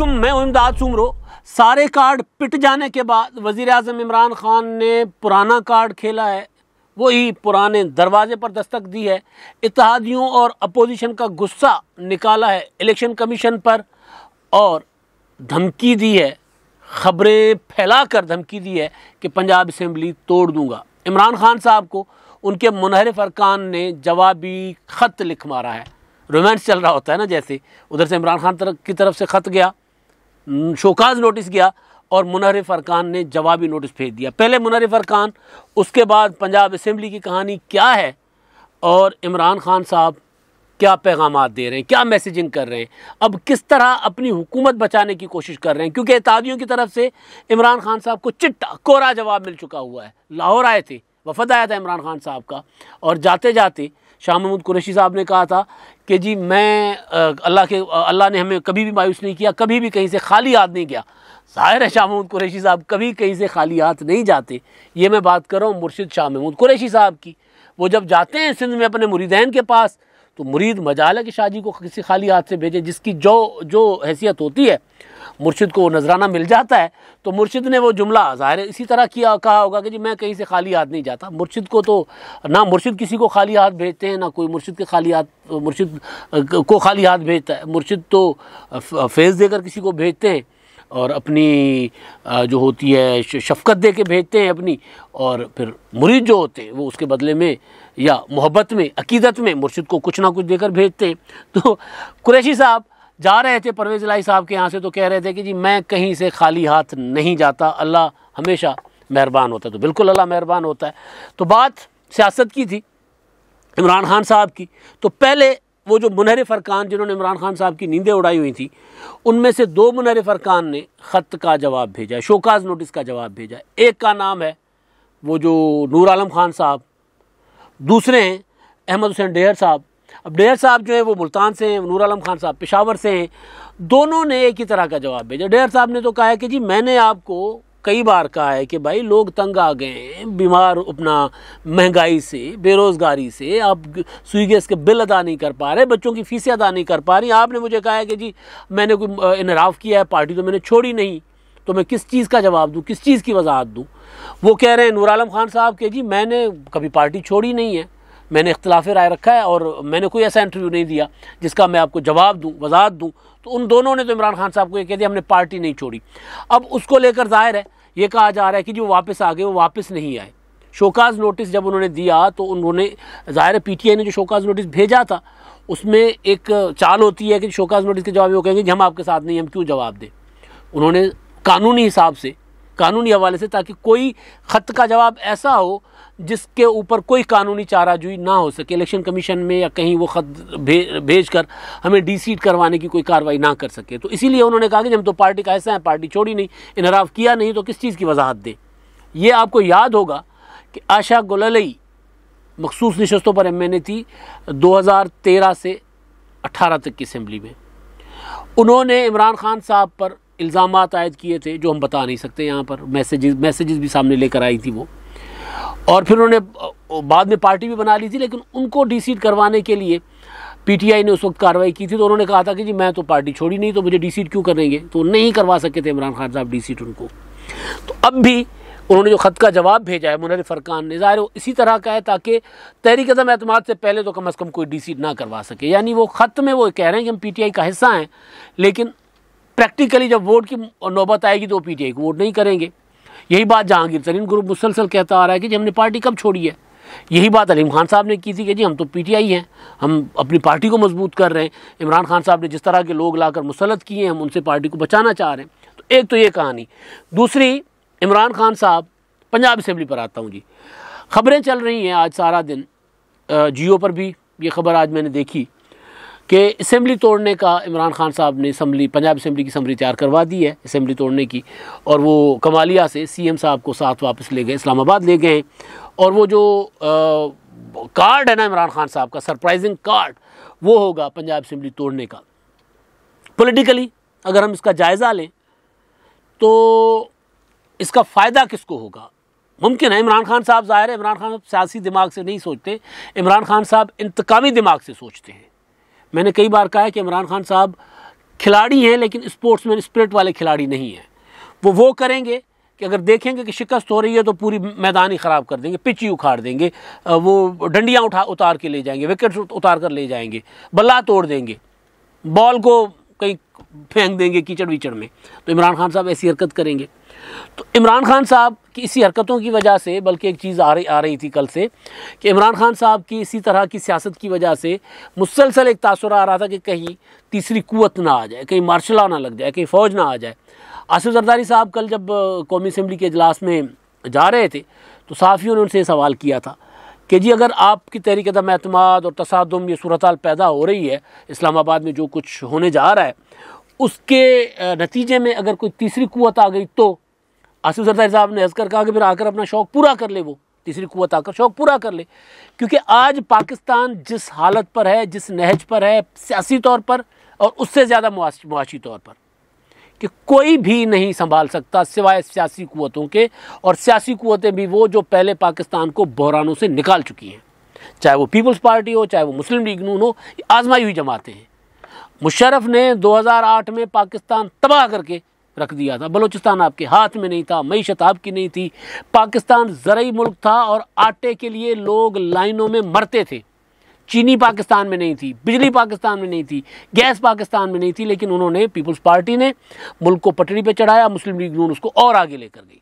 वालेकुम मैं उमदाद सुमरो सारे कार्ड पिट जाने के बाद वज़ी अजम इमरान ख़ान ने पुराना कार्ड खेला है वही पुराने दरवाजे पर दस्तक दी है इतिहादियों और अपोजिशन का गुस्सा निकाला है इलेक्शन कमीशन पर और धमकी दी है खबरें फैलाकर धमकी दी है कि पंजाब असम्बली तोड़ दूंगा इमरान खान साहब को उनके मुनहरफ अरकान ने जवाबी ख़त लिख मारा है रोमांस चल रहा होता है ना जैसे उधर से इमरान खान तरफ की तरफ से ख़त गया हम्म, शोकाज नोटिस गया और मुनहर फरकान ने जवाबी नोटिस भेज दिया पहले मुनहर फरकान उसके बाद पंजाब असम्बली की कहानी क्या है और इमरान खान साहब क्या पैगाम दे रहे हैं क्या मैसेजिंग कर रहे हैं अब किस तरह अपनी हुकूमत बचाने की कोशिश कर रहे हैं क्योंकि एतादियों की तरफ से इमरान खान साहब को चिट्टा कोरा जवाब मिल चुका हुआ है लाहौर आए थे वफद आया था इमरान खान साहब का और जाते जाते शाह महमूद कुरैशी साहब ने कहा था कि जी मैं अल्लाह के अल्लाह ने हमें कभी भी मायूस नहीं किया कभी भी कहीं से खाली हाथ नहीं किया ज़ाहिर है शाह महमूद कुरैशी साहब कभी कहीं से खाली हाथ नहीं जाते ये मैं बात कर रहा हूँ मुर्शिद शाह महमूद कुरैशी साहब की वो जब जाते हैं सिंध में अपने मुरीदैन के पास तो मुरीद मजाल है कि शाजी को किसी खाली हाथ से भेजें जिसकी जो जो हैसियत होती है मुर्शिद को वो नजराना मिल जाता है तो मुर्शिद ने वो जुमला ज़ाहिर इसी तरह किया कहा होगा कि जी मैं कहीं से खाली हाथ नहीं जाता मुर्शिद को तो ना मुर्शिद किसी को खाली हाथ भेजते हैं ना कोई मुर्शिद के खाली हाथ मुर्शिद को खाली हाथ भेजता है मुर्शिद तो फेस देकर किसी को भेजते हैं और अपनी जो होती है शफकत दे के भेजते हैं अपनी और फिर मुरीद जो होते हैं वो उसके बदले में या मोहब्बत में अकीदत में मुर्शिद को कुछ ना कुछ देकर भेजते हैं तो कुरैशी साहब जा रहे थे परवेज़ लाई साहब के यहाँ से तो कह रहे थे कि जी मैं कहीं से खाली हाथ नहीं जाता अल्लाह हमेशा मेहरबान होता है तो बिल्कुल अल्लाह मेहरबान होता है तो बात सियासत की थी इमरान खान साहब की तो पहले वो जो मुनहर फरकान जिन्होंने इमरान खान साहब की नींदें उड़ाई हुई थी उनमें से दो मुनहर फरकान ने ख़त का जवाब भेजा शोकाज नोटिस का जवाब भेजा एक का नाम है वो जो नूर आलम खान साहब दूसरे हैं अहमद हुसैन डेहर साहब अब डेहर साहब जो है वो मुल्तान से हैं नूर आलम खान साहब पेशावर से हैं दोनों ने एक ही तरह का जवाब भेजा डेहर साहब ने तो कहा है कि जी मैंने आपको कई बार कहा है कि भाई लोग तंग आ गए हैं बीमार अपना महंगाई से बेरोज़गारी से आप सुई गैस के बिल अदा नहीं कर पा रहे बच्चों की फ़ीसें अदा नहीं कर पा रही आपने मुझे कहा है कि जी मैंने कोई इनराफ़ किया है पार्टी तो मैंने छोड़ी नहीं तो मैं किस चीज़ का जवाब दूँ किस चीज़ की वजाहत दूँ वो कह रहे हैं नूर आलम खान साहब के जी मैंने कभी पार्टी छोड़ी नहीं है मैंने इख्तलाफ राय रखा है और मैंने कोई ऐसा इंटरव्यू नहीं दिया जिसका मैं आपको जवाब दूँ वजाहत दूँ तो उन दोनों ने तो इमरान खान साहब को ये कह दिया हमने पार्टी नहीं छोड़ी अब उसको लेकर जाहिर है ये कहा जा रहा है कि जो वापस आ गए वो वापस नहीं आए शोकाज नोटिस जब उन्होंने दिया तो उन्होंने ज़ाहिर पीटीआई ने जो शोकाज नोटिस भेजा था उसमें एक चाल होती है कि शोकाज नोटिस के जवाब में वो कहेंगे कि हम आपके साथ नहीं हम क्यों जवाब दें उन्होंने कानूनी हिसाब से कानूनी हवाले से ताकि कोई ख़त का जवाब ऐसा हो जिसके ऊपर कोई कानूनी चाराजुई ना हो सके इलेक्शन कमीशन में या कहीं वो खत भे, भेज कर हमें सीट करवाने की कोई कार्रवाई ना कर सके तो इसीलिए उन्होंने कहा कि हम तो पार्टी का ऐसा है पार्टी छोड़ी नहीं इनराफ़ किया नहीं तो किस चीज़ की वजाहत दे ये आपको याद होगा कि आशा गुललई मखसूस नशस्तों पर एम एन ए थी तेरह से अठारह तक की असम्बली में उन्होंने इमरान खान साहब पर इल्ज़ाम आयद किए थे जो हम बता नहीं सकते यहाँ पर मैसेज मैसेज भी सामने लेकर आई थी वो और फिर उन्होंने बाद में पार्टी भी बना ली थी लेकिन उनको डिसीट करवाने के लिए पीटीआई ने उस वक्त कार्रवाई की थी तो उन्होंने कहा था कि जी मैं तो पार्टी छोड़ी नहीं तो मुझे डिसीट क्यों करेंगे तो नहीं करवा सके थे इमरान खान साहब डिसीट उनको तो अब भी उन्होंने जो ख़त का जवाब भेजा है मुनर फरकान ने ज़ाहिर इसी तरह का है ताकि तहरीक अदम अतमाद से पहले तो कम अज़ कम कोई डी ना करवा सके यानी वो ख़त में वो कह रहे हैं कि हम पी का हिस्सा हैं लेकिन प्रैक्टिकली जब वोट की नौबत आएगी तो पी टी आई को वोट नहीं करेंगे यही बात जहांगीर तरीन ग्रुप मुसलसल कहता आ रहा है कि जी हमने पार्टी कब छोड़ी है यही बात अलीम खान साहब ने की थी कि जी हम तो पीटीआई हैं हम अपनी पार्टी को मजबूत कर रहे हैं इमरान खान साहब ने जिस तरह के लोग लाकर मुसलत किए हैं हम उनसे पार्टी को बचाना चाह रहे हैं तो एक तो ये कहानी दूसरी इमरान खान साहब पंजाब असम्बली पर आता हूँ जी खबरें चल रही हैं आज सारा दिन जियो पर भी ये खबर आज मैंने देखी कि इसम्बली तोड़ने का इमरान खान साहब ने इसम्बली पंजाब इसम्बली की इसम्बली तैयार करवा दी है इसम्बली तोड़ने की और वो कमालिया से सीएम साहब को साथ वापस ले गए इस्लामाबाद ले गए और वो जो आ, कार्ड है ना इमरान खान साहब का सरप्राइजिंग कार्ड वो होगा पंजाब इसम्बली तोड़ने का पोलिटिकली अगर हम इसका जायज़ा लें तो इसका फ़ायदा किसको होगा मुमकिन है इमरान खान साहब ज़ाहिर है इमरान खान साहब सियासी दिमाग से नहीं सोचते इमरान खान साहब इंतकामी दिमाग से सोचते हैं मैंने कई बार कहा है कि इमरान खान साहब खिलाड़ी हैं लेकिन स्पोर्ट्स मैन स्प्रिट वाले खिलाड़ी नहीं हैं वो वो करेंगे कि अगर देखेंगे कि शिकस्त हो रही है तो पूरी मैदान ही ख़राब कर देंगे पिच ही उखाड़ देंगे वो डंडियाँ उठा उतार के ले जाएंगे विकेट उतार कर ले जाएंगे बल्ला तोड़ देंगे बॉल को कहीं फेंक देंगे कीचड़ वीचड़ में तो इमरान खान साहब ऐसी हरकत करेंगे तो इमरान खान साहब की इसी हरकतों की वजह से बल्कि एक चीज़ आ रही आ रही थी कल से कि इमरान खान साहब की इसी तरह की सियासत की वजह से मुसलसल एक तासर आ रहा था कि कहीं तीसरी कुत ना आ जाए कहीं मार्शला ना लग जाए कहीं फ़ौज ना आ जाए आसिफ जरदारी साहब कल जब कौमी असम्बली के अजलास में जा रहे थे तो साफ़ियों ने उनसे सवाल किया था कि जी अगर आपकी तहरीक दम अतमाद और तसादम ये सूरत पैदा हो रही है इस्लामाबाद में जो कुछ होने जा रहा है उसके नतीजे में अगर कोई तीसरी कुत आ गई तो आसिफ सरदार साहब ने हंसकर कहा कि फिर आकर अपना शौक़ पूरा कर ले वो तीसरी कुत आकर शौक़ पूरा कर ले क्योंकि आज पाकिस्तान जिस हालत पर है जिस नहज पर है सियासी तौर पर और उससे ज़्यादा मुआशी तौर पर कि कोई भी नहीं संभाल सकता सिवाय सियासी कुतों के और सियासी कुतें भी वो जो पहले पाकिस्तान को बहरानों से निकाल चुकी हैं चाहे वो पीपल्स पार्टी हो चाहे वो मुस्लिम लीग नून हो आजमाई हुई जमातें हैं मुशरफ ने 2008 में पाकिस्तान तबाह करके रख दिया था बलूचिस्तान आपके हाथ में नहीं था मीशत आपकी नहीं थी पाकिस्तान ज़रूरी मुल्क था और आटे के लिए लोग लाइनों में मरते थे चीनी पाकिस्तान में नहीं थी बिजली पाकिस्तान में नहीं थी गैस पाकिस्तान में नहीं थी लेकिन उन्होंने पीपल्स पार्टी ने मुल्क को पटरी पर चढ़ाया मुस्लिम लीग नून उसको और आगे लेकर गई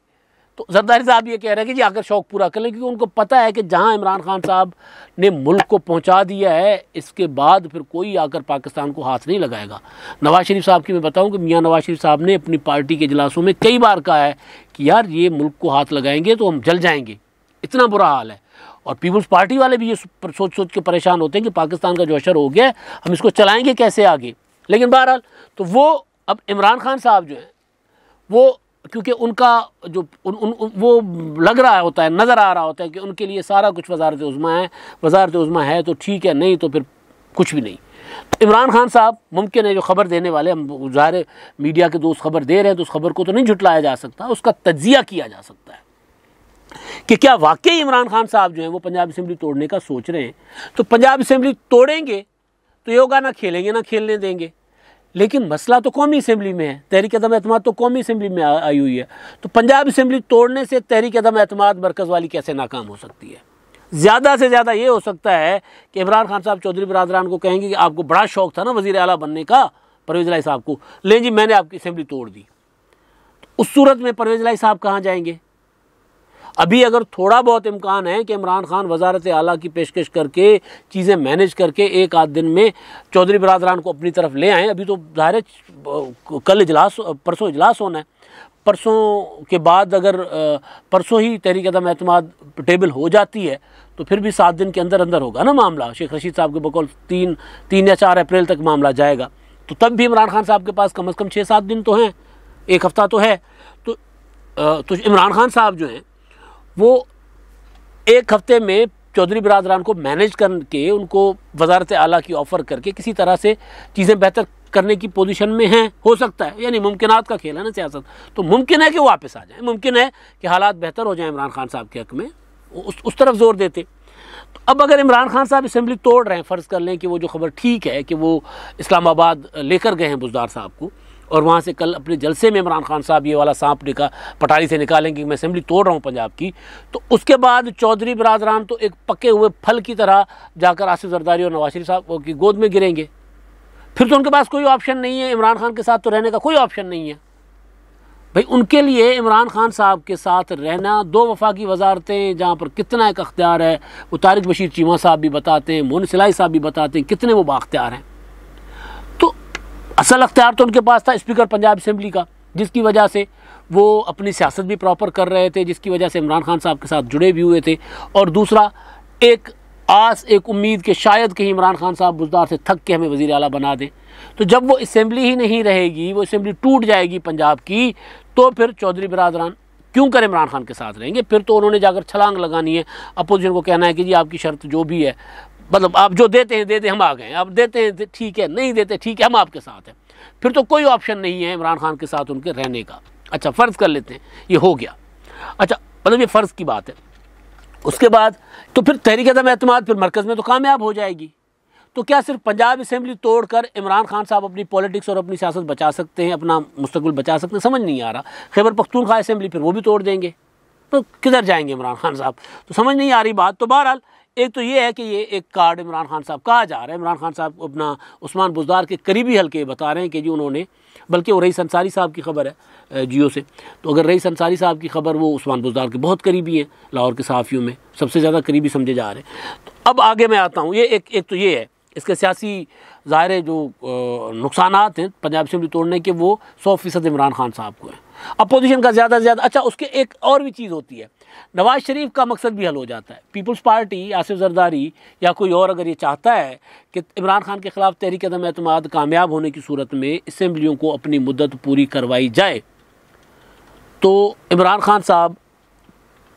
तो जरदारी साहब ये कह रहे हैं कि जी आकर शौक पूरा कर लें क्योंकि उनको पता है कि जहां इमरान खान साहब ने मुल्क को पहुंचा दिया है इसके बाद फिर कोई आकर पाकिस्तान को हाथ नहीं लगाएगा नवाज शरीफ साहब की मैं बताऊं कि मियां नवाज शरीफ साहब ने अपनी पार्टी के इजलासों में कई बार कहा है कि यार ये मुल्क को हाथ लगाएंगे तो हम जल जाएंगे इतना बुरा हाल है और पीपल्स पार्टी वाले भी ये सोच सोच के परेशान होते हैं कि पाकिस्तान का जो अशर हो गया हम इसको चलाएंगे कैसे आगे लेकिन बहरहाल तो वो अब इमरान खान साहब जो हैं वो क्योंकि उनका जो उन, उन वो लग रहा होता है नज़र आ रहा होता है कि उनके लिए सारा कुछ वजारत उज़मा है वजारत उज़मा है तो ठीक है नहीं तो फिर कुछ भी नहीं तो इमरान खान साहब मुमकिन है जो खबर देने वाले हम ज़ाहिर मीडिया के दोस्त खबर दे रहे हैं तो उस खबर को तो नहीं झुटलाया जा सकता उसका तजिया किया जा सकता है कि क्या वाकई इमरान खान साहब जो हैं वो पंजाब असम्बली तोड़ने का सोच रहे हैं तो पंजाब असम्बली तोड़ेंगे तो ये होगा ना खेलेंगे ना खेलने देंगे लेकिन मसला तो कौमी असम्बली में है तहरीक अदम अतमाद तो कौमी असम्बली में आई हुई है तो पंजाब असम्बली तोड़ने से तहरीक अदम अतमाद मरकज़ वाली कैसे नाकाम हो सकती है ज़्यादा से ज़्यादा ये हो सकता है कि इमरान खान साहब चौधरी बरदरान को कहेंगे कि आपको बड़ा शौक था ना वजी अला बनने का परवेज लाई साहब को ले जी मैंने आपकी असम्बली तोड़ दी उस सूरत में परवेज लाई साहब कहाँ जाएंगे अभी अगर थोड़ा बहुत इम्कान है कि इमरान खान वजारत आला की पेशकश करके चीज़ें मैनेज करके एक आध दिन में चौधरी बरदरान को अपनी तरफ ले आएँ अभी तो ज़ाहिर कल इजलास परसों इजलास होना है परसों के बाद अगर परसों ही तहरीक दम अतमाद टेबल हो जाती है तो फिर भी सात दिन के अंदर अंदर होगा ना मामला शेख रशीद साहब के बकौल तीन तीन या चार अप्रैल तक मामला जाएगा तो तब भी इमरान खान साहब के पास कम अज़ कम छः सात दिन तो हैं एक हफ़्ता तो है तो तो इमरान खान साहब जो हैं वो एक हफ्ते में चौधरी बरदरान को मैनेज करके उनको वजारत आला की ऑफ़र करके किसी तरह से चीज़ें बेहतर करने की पोजीशन में हैं हो सकता है यानी मुमकिन का खेल है ना सियासत तो मुमकिन है कि वो वापस आ जाए मुमकिन है कि हालात बेहतर हो जाए इमरान खान साहब के हक में उस उस तरफ जोर देते तो अब अगर इमरान खान साहब असम्बली तोड़ रहे हैं फ़र्ज़ कर लें कि वो जो खबर ठीक है कि वो इस्लामाबाद लेकर गए हैं बुजदार साहब को और वहाँ से कल अपने जलसे में इमरान खान साहब ये वाला सांप निका पटारी से निकालेंगे मैं असम्बली तोड़ रहा हूँ पंजाब की तो उसके बाद चौधरी बरदरान तो एक पके हुए फल की तरह जाकर आसिफ जरदारी और नवाज शरीफ साहब की गोद में गिरेंगे फिर तो उनके पास कोई ऑप्शन नहीं है इमरान खान के साथ तो रहने का कोई ऑप्शन नहीं है भाई उनके लिए इमरान खान साहब के साथ रहना दो वफाकी वजारतें जहाँ पर कितना एक अख्तियार है वो तारिक बशीर चीमा साहब भी बताते हैं मोहन सिलाई साहब भी बताते हैं कितने वो बाख्तियार हैं असल अख्तियार तो उनके पास था स्पीकर पंजाब असम्बली का जिसकी वजह से वो अपनी सियासत भी प्रॉपर कर रहे थे जिसकी वजह से इमरान खान साहब के साथ जुड़े भी हुए थे और दूसरा एक आस एक उम्मीद के शायद कहीं इमरान खान साहब बुजदार से थक के हमें वज़ी अला बना दें तो जब वो असम्बली ही नहीं रहेगी वो असम्बली टूट जाएगी पंजाब की तो फिर चौधरी बरदरान क्यों कर इमरान खान के साथ रहेंगे फिर तो उन्होंने जाकर छलांग लगानी है अपोजिशन को कहना है कि जी आपकी शर्त जो भी है मतलब आप जो देते हैं देते हम आ गए आप देते हैं ठीक है नहीं देते ठीक है हम आपके साथ हैं फिर तो कोई ऑप्शन नहीं है इमरान खान के साथ उनके रहने का अच्छा फ़र्ज़ कर लेते हैं ये हो गया अच्छा मतलब ये फ़र्ज़ की बात है उसके बाद तो फिर तहरीक दम अहतम फिर मरकज़ में तो कामयाब हो जाएगी तो क्या सिर्फ पंजाब असम्बली तोड़कर इमरान खान साहब अपनी पॉलिटिक्स और अपनी सियासत बचा सकते हैं अपना मुस्तबिल बचा सकते हैं समझ नहीं आ रहा खैबर पख्तूनखा असम्बली फिर वो भी तोड़ देंगे तो किधर जाएंगे इमरान खान साहब तो समझ नहीं आ रही बात तो बहरहाल एक तो ये है कि ये एक कार्ड इमरान खान साहब कहा जा रहा है इमरान खान साहब अपना उस्मान बुजदार के करीबी हल्के बता रहे हैं कि जी उन्होंने बल्कि वो रईस अंसारी साहब की खबर है जियो से तो अगर रईस अंसारी साहब की खबर वो उस्मान बुजदार के बहुत करीबी हैं लाहौर के सहाफ़ियों में सबसे ज़्यादा करीबी समझे जा रहे हैं तो अब आगे मैं आता हूँ ये एक एक तो ये है इसके सियासी ज़ाहिर जो नुकसान हैं पंजाब असम्बली तोड़ने के वो सौ फीसद इमरान खान साहब को हैं अपोजिशन का ज़्यादा से ज़्यादा अच्छा उसके एक और भी चीज़ होती है नवाज शरीफ का मकसद भी हल हो जाता है पीपल्स पार्टी आसिफ जरदारी या कोई और अगर ये चाहता है कि इमरान खान के ख़िलाफ़ तहरीक अदम अतमाद कामयाब होने की सूरत में इसम्बलियों को अपनी मुद्दत पूरी करवाई जाए तो इमरान खान साहब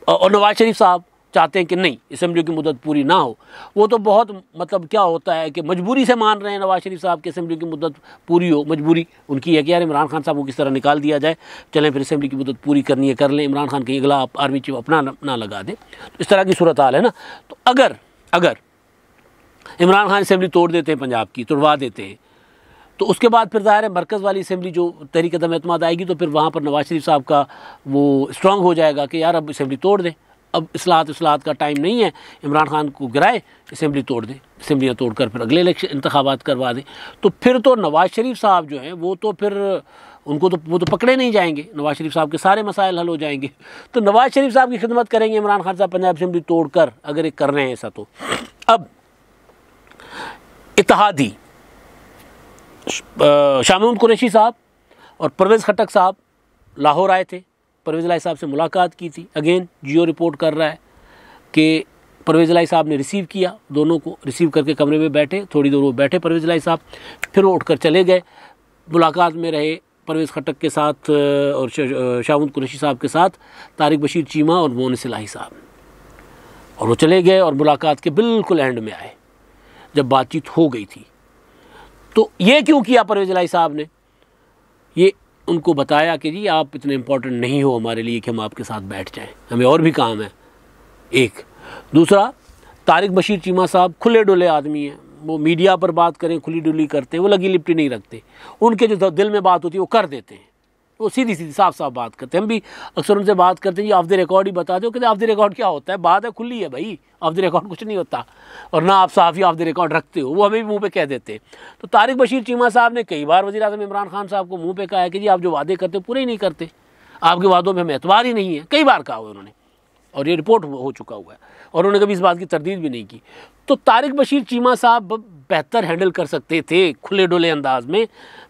और नवाज शरीफ साहब चाहते हैं कि नहीं असम्बली की मुदत पूरी ना हो वो तो बहुत मतलब क्या होता है कि मजबूरी से मान रहे हैं नवाज शरीफ साहब की असम्बली की मुदत पूरी हो मजबूरी उनकी है कि यार इमरान खान साहब को किस तरह निकाल दिया जाए चलें फिर असम्बली की मुदत पूरी करनी है कर लें इमरान खान कहीं अगला आर्मी चीफ अपना ना लगा दें तो इस तरह की सूरत हाल है ना तो अगर अगर इमरान खान असम्बली तोड़ देते हैं पंजाब की तोड़वा देते हैं तो उसके बाद फिर ज़ाहिर है मरकज़ वाली असम्बली जो तहरीक अदम अतमाद आएगी तो फिर वहाँ पर नवाज शरीफ साहब का वो स्ट्रांग हो जाएगा कि यार अब असम्बली तोड़ दें अब असलात असलात का टाइम नहीं है इमरान खान को गिराए इसम्बली तोड़ दें इसम्बलियाँ तोड़ कर फिर अगले इलेक्शन इंतबात करवा दें तो फिर तो नवाज़ शरीफ साहब जो हैं वो तो फिर उनको तो वो तो पकड़े नहीं जाएंगे नवाज़ शरीफ साहब के सारे मसाइल हल हो जाएंगे तो नवाज़ शरीफ साहब की खिदमत करेंगे इमरान खान साहब पंजाब असम्बली तोड़ कर अगर ये कर रहे हैं ऐसा तो अब इतिहादी शामिम कुरैशी साहब और परवेज़ खटक साहब लाहौर आए थे परवेज़ लाई साहब से मुलाकात की थी अगेन जियो रिपोर्ट कर रहा है कि परवेज़ लाई साहब ने रिसीव किया दोनों को रिसीव करके कमरे में बैठे थोड़ी देर वो बैठे परवेज़ लाई साहब फिर वो उठकर चले गए मुलाकात में रहे परवेज़ खटक के साथ और शाहुद कुरैशी साहब के साथ तारिक बशीर चीमा और मोन सिलाही साहब और वो चले गए और मुलाकात के बिल्कुल एंड में आए जब बातचीत हो गई थी तो ये क्यों किया परवेज़ लाई साहब ने ये उनको बताया कि जी आप इतने इम्पोर्टेंट नहीं हो हमारे लिए कि हम आपके साथ बैठ जाएं हमें और भी काम है एक दूसरा तारिक बशीर चीमा साहब खुले डुले आदमी हैं वो मीडिया पर बात करें खुली डुली करते हैं वो लगी लिपटी नहीं रखते उनके जो दिल में बात होती है वो कर देते हैं वो सीधी सीधी साफ साफ बात करते हैं हम भी अक्सर उनसे बात करते हैं जी ऑफ द रिकॉर्ड ही बता दो कहते ऑफ द रिकॉर्ड क्या होता है बात है खुली है भाई ऑफ द रिकॉर्ड कुछ नहीं होता और ना आप साफ ही ऑफ द रिकॉर्ड रखते हो वो हमें भी मुँह पर कह देते तो तारिक बशीर चीमा साहब ने कई बार वजी अजम इमरान खान साहब को मुँह पे कहा है कि जी आप जो वादे करते हो पूरे ही नहीं करते आपके वादों में हमें एतवार ही नहीं है कई बार कहा उन्होंने और ये रिपोर्ट हो चुका हुआ है और उन्होंने कभी इस बात की तरदीद भी नहीं की तो तारिक बशीर चीमा साहब बेहतर हैंडल कर सकते थे खुले डोले अंदाज में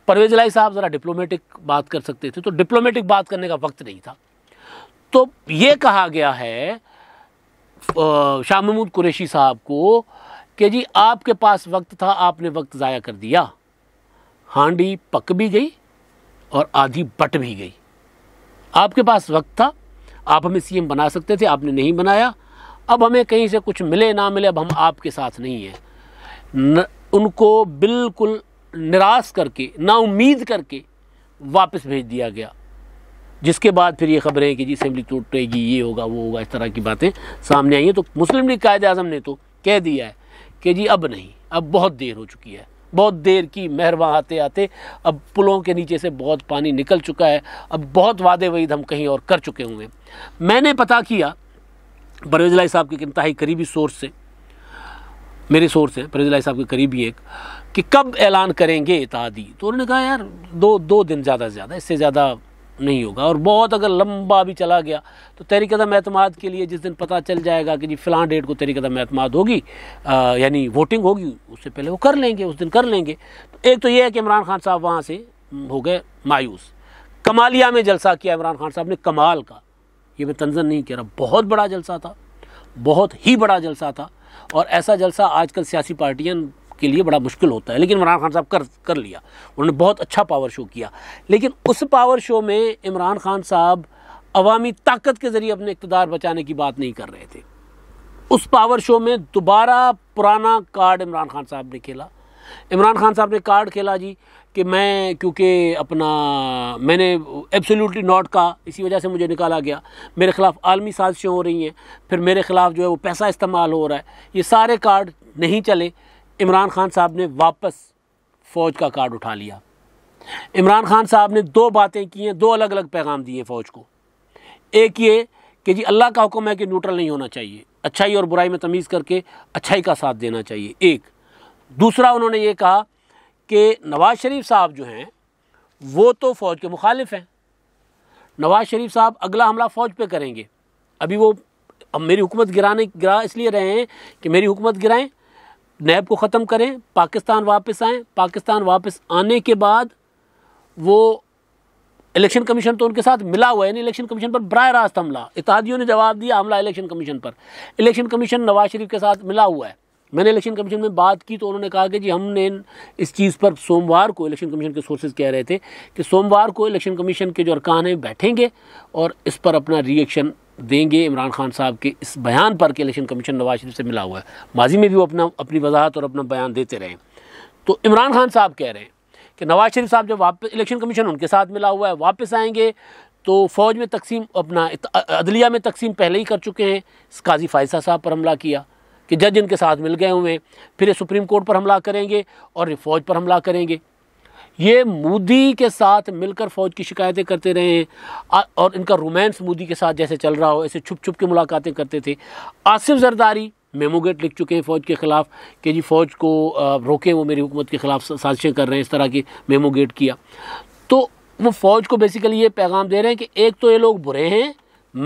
परवेज लाई साहब ज़रा डिप्लोमेटिक बात कर सकते थे तो डिप्लोमेटिक बात करने का वक्त नहीं था तो ये कहा गया है शाह महमूद कुरेशी साहब को कि जी आपके पास वक्त था आपने वक्त ज़ाया कर दिया हांडी पक भी गई और आधी बट भी गई आपके पास वक्त था आप हमें सीएम बना सकते थे आपने नहीं बनाया अब हमें कहीं से कुछ मिले ना मिले अब हम आपके साथ नहीं हैं न, उनको बिल्कुल निराश करके नाउमीद करके वापस भेज दिया गया जिसके बाद फिर ये खबरें हैं कि जी असम्बली टूटेगी ये होगा वो होगा इस तरह की बातें सामने आई हैं तो मुस्लिम लीग कायद अजम ने तो कह दिया है कि जी अब नहीं अब बहुत देर हो चुकी है बहुत देर की मेहर वहाँ आते आते अब पुलों के नीचे से बहुत पानी निकल चुका है अब बहुत वादे वहीद हम कहीं और कर चुके हुए हैं मैंने पता किया परवेजलाई साहब के इंतहाई करीबी सोर्स से मेरे सोर्स हैं परवेजलाई साहब के करीबी एक कि कब ऐलान करेंगे इतादी तो उन्होंने कहा यार दो दो दिन ज़्यादा से ज़्यादा इससे ज़्यादा नहीं होगा और बहुत अगर लंबा भी चला गया तो तहरीक अदम अतमाद के लिए जिस दिन पता चल जाएगा कि जी फ़लाँ डेट को तहरीक अदम अतमाद होगी यानी वोटिंग होगी उससे पहले वो कर लेंगे उस दिन कर लेंगे तो एक तो ये है कि इमरान खान साहब वहाँ से हो गए मायूस कमालिया में जलसा किया इमरान खान साहब ने कमाल का ये मैं तंजन नहीं कह रहा बहुत बड़ा जलसा था बहुत ही बड़ा जलसा था और ऐसा जलसा आजकल सियासी पार्टियाँ के लिए बड़ा मुश्किल होता है लेकिन इमरान खान साहब कर कर लिया उन्होंने बहुत अच्छा पावर शो किया लेकिन उस पावर शो में इमरान खान साहब अवामी ताकत के ज़रिए अपने इकतदार बचाने की बात नहीं कर रहे थे उस पावर शो में दोबारा पुराना कार्ड इमरान खान साहब ने खेला इमरान खान साहब ने कार्ड खेला जी कि मैं क्योंकि अपना मैंने एब्सोल्युटली नॉट कहा इसी वजह से मुझे निकाला गया मेरे ख़िलाफ़ आलमी साजिशें हो रही हैं फिर मेरे ख़िलाफ़ जो है वो पैसा इस्तेमाल हो रहा है ये सारे कार्ड नहीं चले इमरान खान साहब ने वापस फ़ौज का कार्ड उठा लिया इमरान खान साहब ने दो बातें की हैं दो अलग अलग पैगाम दिए फ़ौज को एक ये कि जी अल्लाह का हुक्म है कि न्यूट्रल नहीं होना चाहिए अच्छाई और बुराई में तमीज़ करके अच्छाई का साथ देना चाहिए एक दूसरा उन्होंने ये कहा कि नवाज़ शरीफ साहब जो हैं वो तो फ़ौज के मुखालिफ हैं नवाज़ शरीफ साहब अगला हमला फ़ौज पे करेंगे अभी वो अब मेरी हुकूमत गिराने गिरा इसलिए रहे हैं कि मेरी हुकूमत गिराएं नैब को ख़त्म करें पाकिस्तान वापस आएँ पाकिस्तान वापस आने के बाद वो इलेक्शन कमीशन तो उनके साथ मिला हुआ है इलेक्शन कमीशन पर बरह रास्त हमला इतिहादियों ने जवाब दिया हमला इलेक्शन कमीशन पर इलेक्शन कमीशन नवाज शरीफ के साथ मिला हुआ है मैंने इलेक्शन कमीशन में बात की तो उन्होंने कहा कि जी हमने इस चीज़ पर सोमवार को इलेक्शन कमीशन के सोर्सेज कह रहे थे कि सोमवार को इलेक्शन कमीशन के जो अरकान हैं बैठेंगे और इस पर अपना रिएक्शन देंगे इमरान खान साहब के इस बयान पर कि इलेक्शन कमीशन नवाज शरीफ से मिला हुआ है माजी में भी वो अपना अपनी वजाहत और अपना बयान देते रहे तो इमरान खान साहब कह रहे हैं कि नवाज शरीफ साहब जब वापस इलेक्शन कमीशन उनके साथ मिला हुआ है वापस आएंगे तो फ़ौज में तकसीम अपना अदलिया में तकसीम पहले ही कर चुके हैं काजी फायसा साहब पर हमला किया कि जज इनके साथ मिल गए हुए हैं फिर ये सुप्रीम कोर्ट पर हमला करेंगे और फ़ौज पर हमला करेंगे ये मोदी के साथ मिलकर फ़ौज की शिकायतें करते रहे हैं और इनका रोमांस मोदी के साथ जैसे चल रहा हो ऐसे छुप छुप के मुलाकातें करते थे आसिफ जरदारी मेमोगेट लिख चुके हैं फ़ौज के ख़िलाफ़ कि जी फ़ौज को रोकें वो मेरी हुकूमत के ख़िलाफ़ साजिशें कर रहे हैं इस तरह की मेमोगेट किया तो वो फ़ौज को बेसिकली ये पैगाम दे रहे हैं कि एक तो ये लोग बुरे हैं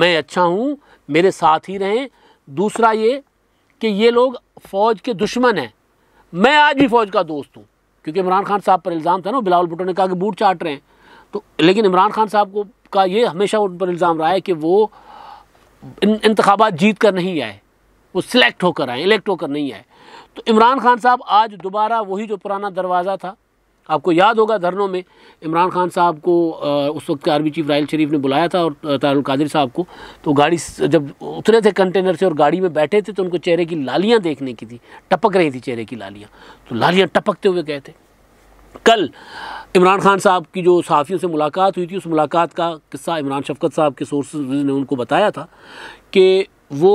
मैं अच्छा हूँ मेरे साथ ही रहें दूसरा ये कि ये लोग फ़ौज के दुश्मन हैं मैं आज भी फ़ौज का दोस्त हूँ क्योंकि इमरान खान साहब पर इल्ज़ाम था ना बिलावल भुटो ने कहा कि बूट चाट रहे हैं तो लेकिन इमरान खान साहब को का ये हमेशा उन पर इल्ज़ाम रहा है कि वो इंतबात जीत कर नहीं आए वो सिलेक्ट होकर आए इलेक्ट होकर नहीं आए तो इमरान खान साहब आज दोबारा वही जो पुराना दरवाज़ा था आपको याद होगा धरनों में इमरान खान साहब को उस वक्त के आर्मी चीफ राहल शरीफ ने बुलाया था और तारुल कादिर साहब को तो गाड़ी जब उतरे थे कंटेनर से और गाड़ी में बैठे थे तो उनको चेहरे की लालियाँ देखने की थी टपक रही थी चेहरे की लालियाँ तो लालियाँ टपकते हुए गए थे कल इमरान खान साहब की जो सहाफ़ियों से मुलाकात हुई थी उस मुलाकात का किस्सा इमरान शफकत साहब के सोर्स ने उनको बताया था कि वो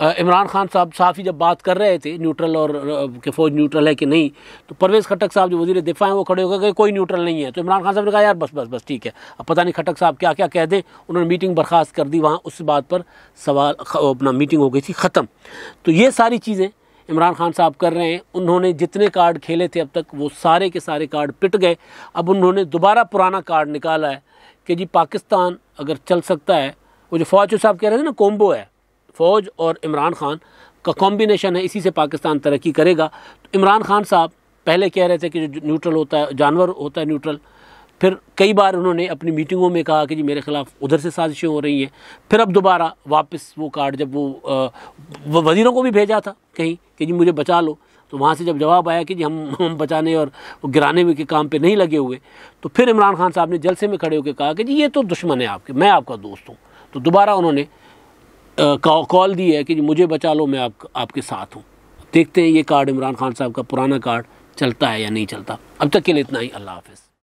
इमरान खान साहब साफ ही जब बात कर रहे थे न्यूट्रल और के फ़ौज न्यूट्रल है कि नहीं तो परवेज़ खटक साहब जो वजीर दिफा हैं वो खड़े होकर गए कोई न्यूट्रल नहीं है तो इमरान खान साहब ने कहा यार बस बस बस ठीक है अब पता नहीं खटक साहब क्या क्या कह दें उन्होंने मीटिंग बर्खास्त कर दी वहाँ उस बात पर सवाल अपना मीटिंग हो गई थी ख़त्म तो ये सारी चीज़ें इमरान खान साहब कर रहे हैं उन्होंने जितने कार्ड खेले थे अब तक वो सारे के सारे कार्ड पिट गए अब उन्होंने दोबारा पुराना कार्ड निकाला है कि जी पाकिस्तान अगर चल सकता है वो जो फौज साहब कह रहे थे ना कोम्बो है फ़ौज और इमरान खान का कॉम्बिनेशन है इसी से पाकिस्तान तरक्की करेगा तो इमरान खान साहब पहले कह रहे थे कि जो न्यूट्रल होता है जानवर होता है न्यूट्रल फिर कई बार उन्होंने अपनी मीटिंगों में कहा कि जी मेरे ख़िलाफ़ उधर से साजिशें हो रही हैं फिर अब दोबारा वापस वो कार्ड जब वो, वो वज़ीरों को भी भेजा था कहीं कि जी मुझे बचा लो तो वहाँ से जब जवाब आया कि जी हम हम बचाने और गिराने के काम पे नहीं लगे हुए तो फिर इमरान खान साहब ने जलसे में खड़े होकर कहा कि जी ये तो दुश्मन है आपके मैं आपका दोस्त हूँ तो दोबारा उन्होंने कॉल दी है कि मुझे बचा लो मैं आप, आपके साथ हूँ देखते हैं ये कार्ड इमरान खान साहब का पुराना कार्ड चलता है या नहीं चलता अब तक के लिए इतना ही अल्लाह हाफिज़